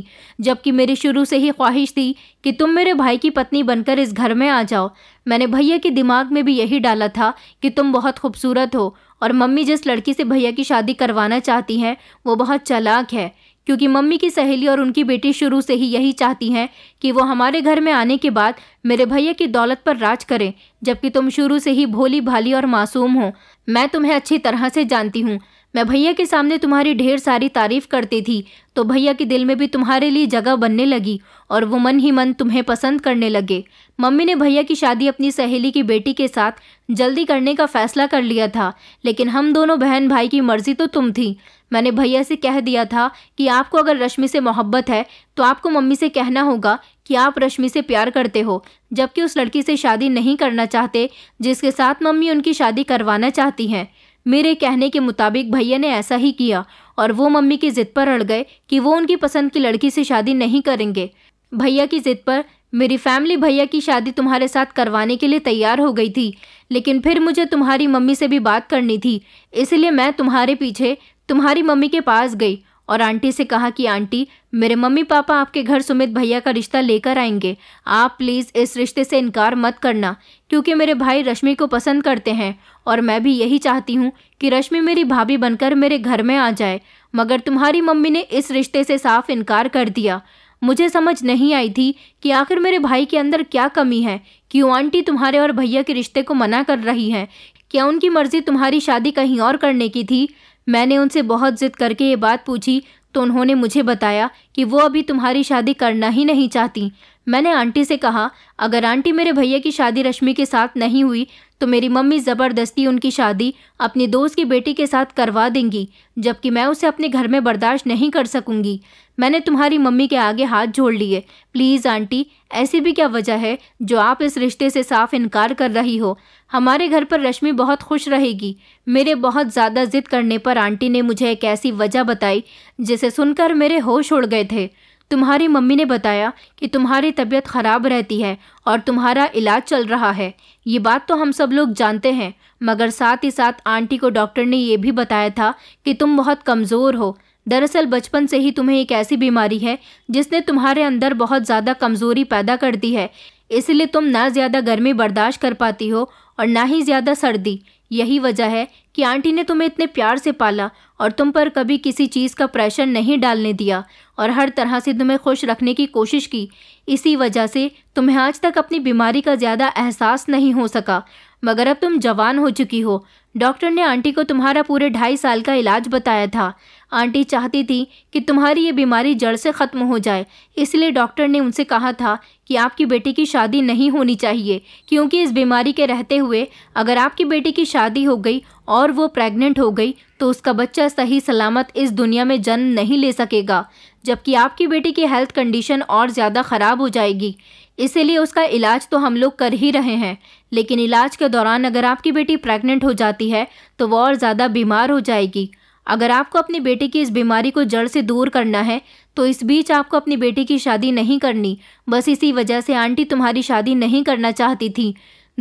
S1: जबकि मेरी शुरू से ही ख्वाहिश थी कि तुम मेरे भाई की पत्नी बनकर इस घर में आ जाओ मैंने भैया के दिमाग में भी यही डाला था कि तुम बहुत खूबसूरत हो और मम्मी जिस लड़की से भैया की शादी करवाना चाहती हैं वो बहुत चालाक है क्योंकि मम्मी की सहेली और उनकी बेटी शुरू से ही यही चाहती हैं कि वो हमारे घर में आने के बाद मेरे भैया की दौलत पर राज करें जबकि तुम शुरू से ही भोली भाली और मासूम हो मैं तुम्हें अच्छी तरह से जानती हूँ मैं भैया के सामने तुम्हारी ढेर सारी तारीफ करती थी तो भैया के दिल में भी तुम्हारे लिए जगह बनने लगी और वो मन ही मन तुम्हें पसंद करने लगे मम्मी ने भैया की शादी अपनी सहेली की बेटी के साथ जल्दी करने का फैसला कर लिया था लेकिन हम दोनों बहन भाई की मर्जी तो तुम थी मैंने भैया से कह दिया था कि आपको अगर रश्मि से मोहब्बत है तो आपको मम्मी से कहना होगा कि आप रश्मि से प्यार करते हो जबकि उस लड़की से शादी नहीं करना चाहते जिसके साथ मम्मी उनकी शादी करवाना चाहती हैं मेरे कहने के मुताबिक भैया ने ऐसा ही किया और वो मम्मी की ज़िद पर अड़ गए कि वो उनकी पसंद की लड़की से शादी नहीं करेंगे भैया की ज़िद पर मेरी फैमिली भैया की शादी तुम्हारे साथ करवाने के लिए तैयार हो गई थी लेकिन फिर मुझे तुम्हारी मम्मी से भी बात करनी थी इसलिए मैं तुम्हारे पीछे तुम्हारी मम्मी के पास गई और आंटी से कहा कि आंटी मेरे मम्मी पापा आपके घर सुमित भैया का रिश्ता लेकर आएंगे आप प्लीज़ इस रिश्ते से इनकार मत करना क्योंकि मेरे भाई रश्मि को पसंद करते हैं और मैं भी यही चाहती हूँ कि रश्मि मेरी भाभी बनकर मेरे घर में आ जाए मगर तुम्हारी मम्मी ने इस रिश्ते से साफ इनकार कर दिया मुझे समझ नहीं आई थी कि आखिर मेरे भाई के अंदर क्या कमी है क्यों आंटी तुम्हारे और भैया के रिश्ते को मना कर रही हैं क्या उनकी मर्ज़ी तुम्हारी शादी कहीं और करने की थी मैंने उनसे बहुत ज़िद करके ये बात पूछी तो उन्होंने मुझे बताया कि वो अभी तुम्हारी शादी करना ही नहीं चाहती मैंने आंटी से कहा अगर आंटी मेरे भैया की शादी रश्मि के साथ नहीं हुई तो मेरी मम्मी ज़बरदस्ती उनकी शादी अपनी दोस्त की बेटी के साथ करवा देंगी जबकि मैं उसे अपने घर में बर्दाश्त नहीं कर सकूंगी मैंने तुम्हारी मम्मी के आगे हाथ जोड़ लिए प्लीज़ आंटी ऐसी भी क्या वजह है जो आप इस रिश्ते से साफ इनकार कर रही हो हमारे घर पर रश्मि बहुत खुश रहेगी मेरे बहुत ज़्यादा ज़िद करने पर आंटी ने मुझे एक ऐसी वजह बताई जिसे सुनकर मेरे होश उड़ गए थे तुम्हारी मम्मी ने बताया कि तुम्हारी तबीयत ख़राब रहती है और तुम्हारा इलाज चल रहा है ये बात तो हम सब लोग जानते हैं मगर साथ ही साथ आंटी को डॉक्टर ने यह भी बताया था कि तुम बहुत कमज़ोर हो दरअसल बचपन से ही तुम्हें एक ऐसी बीमारी है जिसने तुम्हारे अंदर बहुत ज़्यादा कमज़ोरी पैदा कर दी है इसलिए तुम ना ज़्यादा गर्मी बर्दाश्त कर पाती हो और ना ही ज़्यादा सर्दी यही वजह है कि आंटी ने तुम्हें इतने प्यार से पाला और तुम पर कभी किसी चीज़ का प्रेशर नहीं डालने दिया और हर तरह से तुम्हें खुश रखने की कोशिश की इसी वजह से तुम्हें आज तक अपनी बीमारी का ज़्यादा एहसास नहीं हो सका मगर अब तुम जवान हो चुकी हो डॉक्टर ने आंटी को तुम्हारा पूरे ढाई साल का इलाज बताया था आंटी चाहती थी कि तुम्हारी ये बीमारी जड़ से ख़त्म हो जाए इसलिए डॉक्टर ने उनसे कहा था कि आपकी बेटी की शादी नहीं होनी चाहिए क्योंकि इस बीमारी के रहते हुए अगर आपकी बेटी की शादी हो गई और वो प्रेग्नेंट हो गई तो उसका बच्चा सही सलामत इस दुनिया में जन्म नहीं ले सकेगा जबकि आपकी बेटी की हेल्थ कंडीशन और ज़्यादा ख़राब हो जाएगी इसीलिए उसका इलाज तो हम लोग कर ही रहे हैं लेकिन इलाज के दौरान अगर आपकी बेटी प्रेग्नेंट हो जाती है तो वह और ज़्यादा बीमार हो जाएगी अगर आपको अपनी बेटी की इस बीमारी को जड़ से दूर करना है तो इस बीच आपको अपनी बेटी की शादी नहीं करनी बस इसी वजह से आंटी तुम्हारी शादी नहीं करना चाहती थी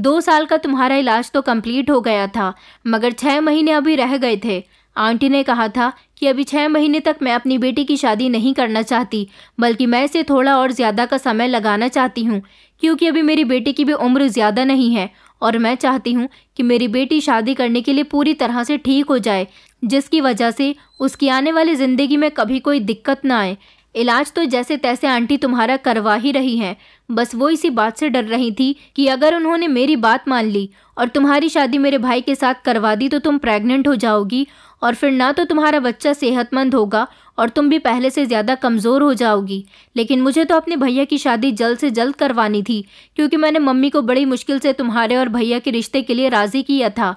S1: दो साल का तुम्हारा इलाज तो कंप्लीट हो गया था मगर छः महीने अभी रह गए थे आंटी ने कहा था कि अभी छः महीने तक मैं अपनी बेटी की शादी नहीं करना चाहती बल्कि मैं इसे थोड़ा और ज़्यादा का समय लगाना चाहती हूँ क्योंकि अभी मेरी बेटी की भी उम्र ज़्यादा नहीं है और मैं चाहती हूँ कि मेरी बेटी शादी करने के लिए पूरी तरह से ठीक हो जाए जिसकी वजह से उसकी आने वाली ज़िंदगी में कभी कोई दिक्कत ना आए इलाज तो जैसे तैसे आंटी तुम्हारा करवा ही रही हैं बस वो इसी बात से डर रही थी कि अगर उन्होंने मेरी बात मान ली और तुम्हारी शादी मेरे भाई के साथ करवा दी तो तुम प्रेग्नेंट हो जाओगी और फिर ना तो तुम्हारा बच्चा सेहतमंद होगा और तुम भी पहले से ज़्यादा कमज़ोर हो जाओगी लेकिन मुझे तो अपने भैया की शादी जल्द से जल्द करवानी थी क्योंकि मैंने मम्मी को बड़ी मुश्किल से तुम्हारे और भैया के रिश्ते के लिए राज़ी किया था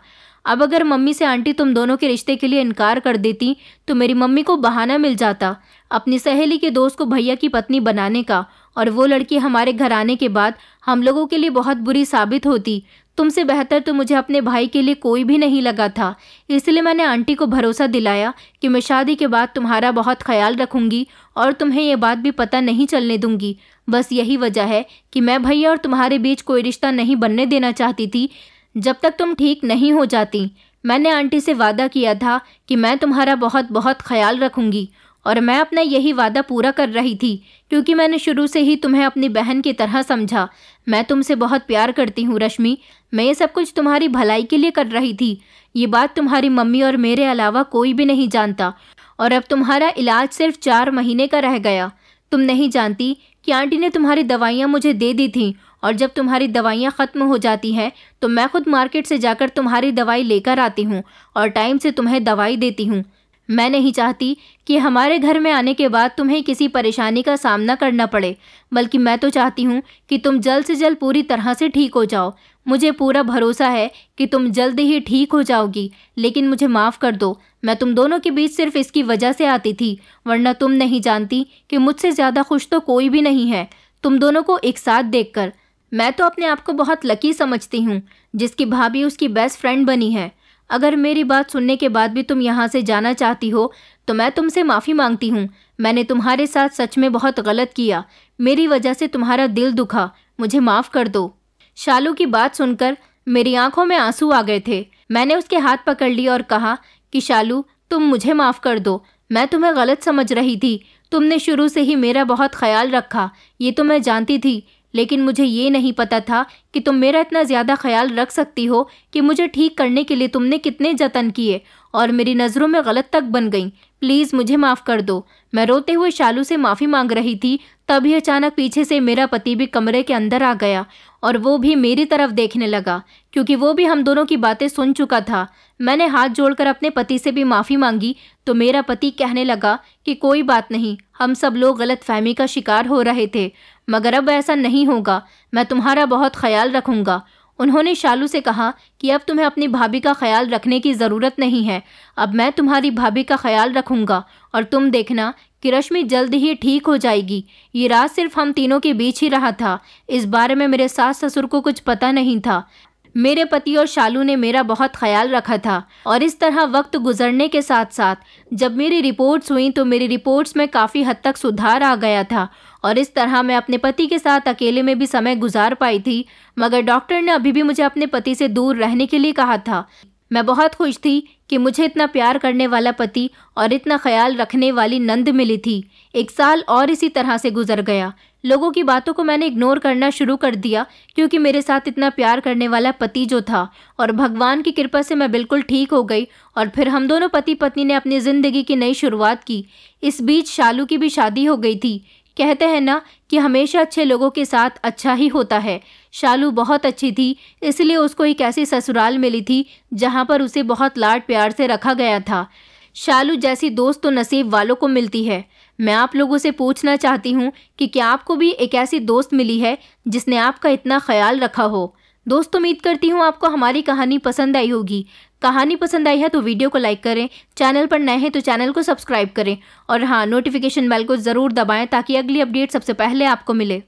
S1: अब अगर मम्मी से आंटी तुम दोनों के रिश्ते के लिए इनकार कर देती तो मेरी मम्मी को बहाना मिल जाता अपनी सहेली के दोस्त को भैया की पत्नी बनाने का और वो लड़की हमारे घर आने के बाद हम लोगों के लिए बहुत बुरी साबित होती तुमसे बेहतर तो मुझे अपने भाई के लिए कोई भी नहीं लगा था इसलिए मैंने आंटी को भरोसा दिलाया कि मैं शादी के बाद तुम्हारा बहुत ख्याल रखूंगी और तुम्हें यह बात भी पता नहीं चलने दूंगी बस यही वजह है कि मैं भैया और तुम्हारे बीच कोई रिश्ता नहीं बनने देना चाहती थी जब तक तुम ठीक नहीं हो जाती मैंने आंटी से वादा किया था कि मैं तुम्हारा बहुत बहुत ख्याल रखूंगी और मैं अपना यही वादा पूरा कर रही थी क्योंकि मैंने शुरू से ही तुम्हें अपनी बहन की तरह समझा मैं तुमसे बहुत प्यार करती हूँ रश्मि मैं ये सब कुछ तुम्हारी भलाई के लिए कर रही थी ये बात तुम्हारी मम्मी और मेरे अलावा कोई भी नहीं जानता और अब तुम्हारा इलाज सिर्फ चार महीने का रह गया तुम नहीं जानती कि आंटी ने तुम्हारी दवाइयाँ मुझे दे दी थीं और जब तुम्हारी दवाइयाँ ख़त्म हो जाती हैं तो मैं खुद मार्केट से जाकर तुम्हारी दवाई लेकर आती हूँ और टाइम से तुम्हें दवाई देती हूँ मैं नहीं चाहती कि हमारे घर में आने के बाद तुम्हें किसी परेशानी का सामना करना पड़े बल्कि मैं तो चाहती हूँ कि तुम जल्द से जल्द पूरी तरह से ठीक हो जाओ मुझे पूरा भरोसा है कि तुम जल्द ही ठीक हो जाओगी लेकिन मुझे माफ़ कर दो मैं तुम दोनों के बीच सिर्फ इसकी वजह से आती थी वरना तुम नहीं जानती कि मुझसे ज़्यादा खुश तो कोई भी नहीं है तुम दोनों को एक साथ कर मैं तो अपने आप को बहुत लकी समझती हूँ जिसकी भाभी उसकी बेस्ट फ्रेंड बनी है अगर मेरी बात सुनने के बाद भी तुम यहाँ से जाना चाहती हो तो मैं तुमसे माफ़ी मांगती हूँ मैंने तुम्हारे साथ सच में बहुत गलत किया मेरी वजह से तुम्हारा दिल दुखा मुझे माफ़ कर दो शालू की बात सुनकर मेरी आंखों में आंसू आ गए थे मैंने उसके हाथ पकड़ लिया और कहा कि शालू तुम मुझे माफ़ कर दो मैं तुम्हें गलत समझ रही थी तुमने शुरू से ही मेरा बहुत ख्याल रखा ये तो मैं जानती थी लेकिन मुझे ये नहीं पता था कि तुम मेरा इतना ज़्यादा ख्याल रख सकती हो कि मुझे ठीक करने के लिए तुमने कितने जतन किए और मेरी नज़रों में गलत तक बन गई प्लीज़ मुझे माफ़ कर दो मैं रोते हुए शालू से माफ़ी मांग रही थी तभी अचानक पीछे से मेरा पति भी कमरे के अंदर आ गया और वो भी मेरी तरफ देखने लगा क्योंकि वो भी हम दोनों की बातें सुन चुका था मैंने हाथ जोड़कर अपने पति से भी माफ़ी मांगी तो मेरा पति कहने लगा कि कोई बात नहीं हम सब लोग गलत फहमी का शिकार हो रहे थे मगर अब ऐसा नहीं होगा मैं तुम्हारा बहुत ख्याल रखूंगा उन्होंने शालू से कहा कि अब तुम्हें अपनी भाभी का ख्याल रखने की ज़रूरत नहीं है अब मैं तुम्हारी भाभी का ख्याल रखूंगा और तुम देखना कि रश्मि जल्द ही ठीक हो जाएगी ये रात सिर्फ हम तीनों के बीच ही रहा था इस बारे में मेरे सास ससुर को कुछ पता नहीं था मेरे पति और शालू ने मेरा बहुत ख्याल रखा था और इस तरह वक्त गुजरने के साथ साथ जब मेरी रिपोर्ट्स हुई तो मेरी रिपोर्ट्स में काफ़ी हद तक सुधार आ गया था और इस तरह मैं अपने पति के साथ अकेले में भी समय गुजार पाई थी मगर डॉक्टर ने अभी भी मुझे अपने पति से दूर रहने के लिए कहा था मैं बहुत खुश थी कि मुझे इतना प्यार करने वाला पति और इतना ख्याल रखने वाली नंद मिली थी एक साल और इसी तरह से गुजर गया लोगों की बातों को मैंने इग्नोर करना शुरू कर दिया क्योंकि मेरे साथ इतना प्यार करने वाला पति जो था और भगवान की कृपा से मैं बिल्कुल ठीक हो गई और फिर हम दोनों पति पत्नी ने अपनी ज़िंदगी की नई शुरुआत की इस बीच शालू की भी शादी हो गई थी कहते हैं ना कि हमेशा अच्छे लोगों के साथ अच्छा ही होता है शालू बहुत अच्छी थी इसलिए उसको एक ऐसी ससुराल मिली थी जहाँ पर उसे बहुत लाड प्यार से रखा गया था शालू जैसी दोस्त तो नसीब वालों को मिलती है मैं आप लोगों से पूछना चाहती हूँ कि क्या आपको भी एक ऐसी दोस्त मिली है जिसने आपका इतना ख्याल रखा हो दोस्तों उम्मीद करती हूँ आपको हमारी कहानी पसंद आई होगी कहानी पसंद आई है तो वीडियो को लाइक करें चैनल पर नए हैं तो चैनल को सब्सक्राइब करें और हाँ नोटिफिकेशन बेल को ज़रूर दबाएं ताकि अगली अपडेट सबसे पहले आपको मिले